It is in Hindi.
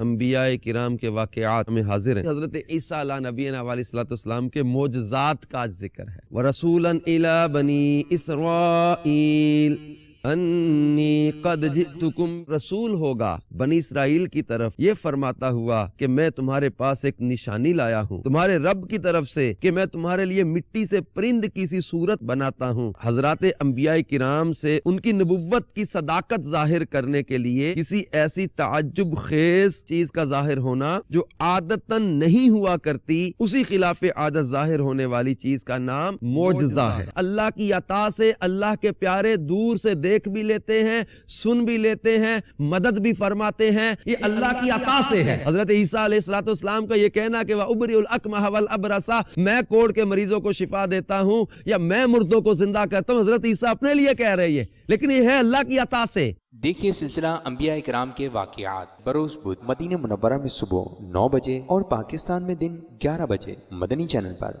अम्बिया कराम के वाक़ात में हाजिर हैं हज़रत ईसा नबी सलाम के मोजात का जिक्र है व रसूल बनी इसरा अन्नी कद तुकुम रसूल होगा बनी इसराइल की तरफ ये फरमाता हुआ कि मैं तुम्हारे पास एक निशानी लाया हूँ तुम्हारे रब की तरफ से कि मैं तुम्हारे लिए मिट्टी से परिंद की सी सूरत बनाता हूँ हजरत अम्बिया किराम से उनकी नबुवत की सदाकत जाहिर करने के लिए किसी ऐसी ताजुब खेज चीज का जाहिर होना जो आदतन नहीं हुआ करती उसी खिलाफ आदत जाहिर होने वाली चीज का नाम मोजा है अल्लाह की अता से अल्लाह के प्यारे दूर से देख देख भी लेते हैं सुन भी लेते हैं मदद भी फरमाते हैं ये अल्लाह की अता से है हजरत ईसा का ये कहना कि वह उबरी उल अकमहवल अबरसा मैं कोड़ के मरीजों को शिफा देता हूँ या मैं मुर्दों को जिंदा करता हूँ हजरत ईसा अपने लिए कह रहे हैं लेकिन ये है अल्लाह की अता से देखिए सिलसिला अम्बिया इक्राम के वाकयात बरोज बुद्ध मदीना मुनबरा में सुबह नौ बजे और पाकिस्तान में दिन ग्यारह बजे मदनी चैनल पर